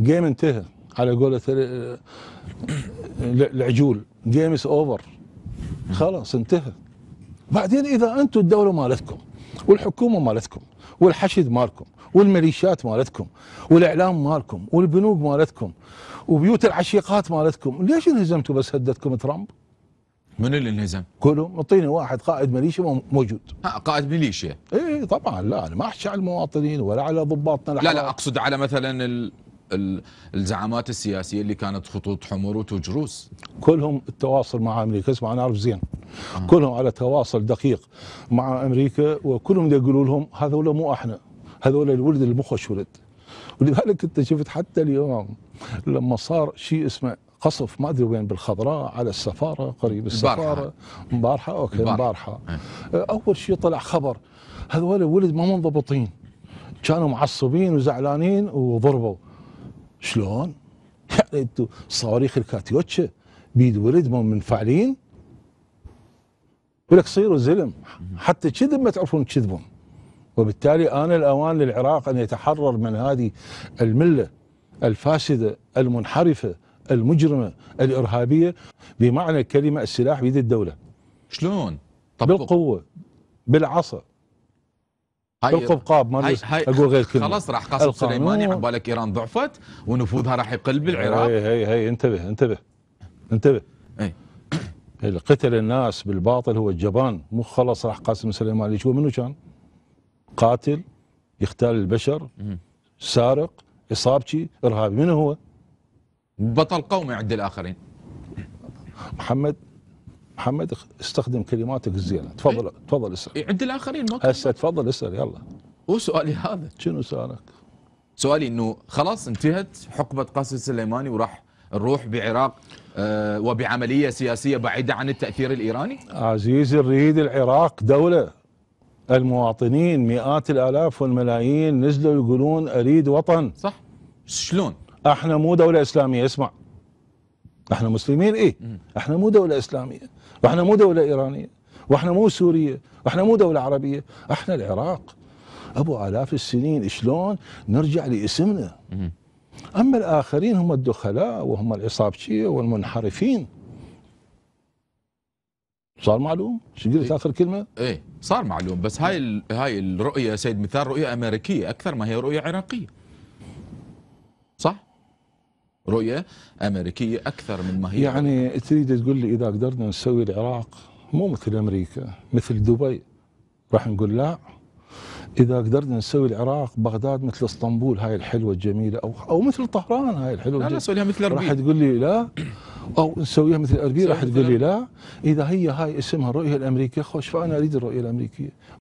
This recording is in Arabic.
جيم انتهى على قولة العجول جيم از اوفر خلاص انتهى بعدين اذا انتم الدوله مالتكم والحكومه مالتكم والحشد مالكم والميليشيات مالتكم والاعلام مالكم والبنوك مالتكم وبيوت العشيقات مالتكم ليش انهزمتوا بس هدتكم ترامب؟ من اللي انهزم؟ كلهم اعطيني واحد قائد ميليشيا موجود ها آه، قائد ميليشيا اي طبعا لا انا ما احكي على المواطنين ولا على ضباطنا الحرارة. لا لا اقصد على مثلا ال... الزعامات السياسيه اللي كانت خطوط حمر وتجروس كلهم التواصل مع امريكا اسمع انا اعرف زين آه. كلهم على تواصل دقيق مع امريكا وكلهم يقولوا لهم هذول مو احنا هذول الولد المخش ولد ولذلك انت شفت حتى اليوم لما صار شيء اسمه قصف ما ادري وين بالخضراء على السفاره قريب السفاره امبارحه اوكي امبارحه إيه. اول شيء طلع خبر هذول ولد ما منضبطين كانوا معصبين وزعلانين وضربوا شلون؟ يعني انتو صواريخ الكاتيوتشه بيد ولد مو منفعلين ولك صيروا زلم حتى كذب ما تعرفون تكذبون وبالتالي آن الأوان للعراق أن يتحرر من هذه الملة الفاسدة المنحرفة المجرمة الإرهابية بمعنى الكلمة السلاح بيد الدولة شلون؟ بالقوة بالعصا بالقبقاب ما اقول غير كلمه خلاص راح قاسم سليماني على بالك ايران ضعفت ونفوذها راح يقل بالعراق هي هي هي انتبه انتبه انتبه اي اللي قتل الناس بالباطل هو الجبان مو خلص راح قاسم سليماني شو منو كان؟ قاتل يختال البشر سارق اصابتي ارهابي منو هو؟ بطل قومي عند الاخرين محمد محمد استخدم كلماتك الزينه تفضل إيه. تفضل اسال إيه، عند الاخرين ما هسه تفضل اسال يلا هو سؤالي هذا شنو سؤالك؟ سؤالي انه خلاص انتهت حقبه قاسم سليماني وراح نروح بعراق آه وبعمليه سياسيه بعيده عن التاثير الايراني؟ عزيزي نريد العراق دوله المواطنين مئات الالاف والملايين نزلوا يقولون اريد وطن صح شلون؟ احنا مو دوله اسلاميه اسمع احنا مسلمين ايه احنا مو دولة اسلامية واحنا مو دولة ايرانية واحنا مو سورية واحنا مو دولة عربية احنا العراق ابو الاف السنين شلون نرجع لاسمنا اما الاخرين هم الدخلاء وهم العصابشية والمنحرفين صار معلوم؟ شو قلت إيه. اخر كلمه؟ ايه صار معلوم بس هاي هاي الرؤيه سيد مثال رؤيه امريكيه اكثر ما هي رؤيه عراقيه. صح؟ رؤية أمريكية أكثر من ما هي يعني أمريكا. تريد تقول لي إذا قدرنا نسوي العراق مو مثل أمريكا مثل دبي راح نقول لا إذا قدرنا نسوي العراق بغداد مثل اسطنبول هاي الحلوة الجميلة أو أو مثل طهران هاي الحلوة لا نسويها مثل أربيل راح تقول لي لا أو نسويها مثل أربيل راح تقول لي لا إذا هي هاي اسمها الرؤية الأمريكية خوش فأنا أريد الرؤية الأمريكية